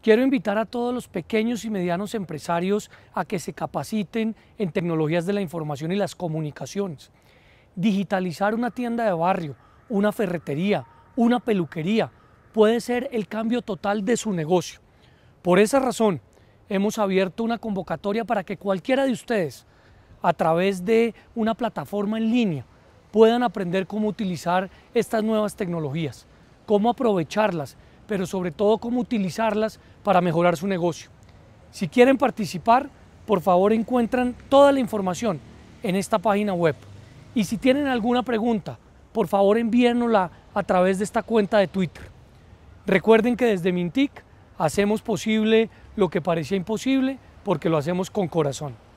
Quiero invitar a todos los pequeños y medianos empresarios a que se capaciten en tecnologías de la información y las comunicaciones. Digitalizar una tienda de barrio, una ferretería, una peluquería puede ser el cambio total de su negocio. Por esa razón, hemos abierto una convocatoria para que cualquiera de ustedes, a través de una plataforma en línea, puedan aprender cómo utilizar estas nuevas tecnologías, cómo aprovecharlas pero sobre todo cómo utilizarlas para mejorar su negocio. Si quieren participar, por favor encuentran toda la información en esta página web. Y si tienen alguna pregunta, por favor envíennosla a través de esta cuenta de Twitter. Recuerden que desde Mintic hacemos posible lo que parecía imposible porque lo hacemos con corazón.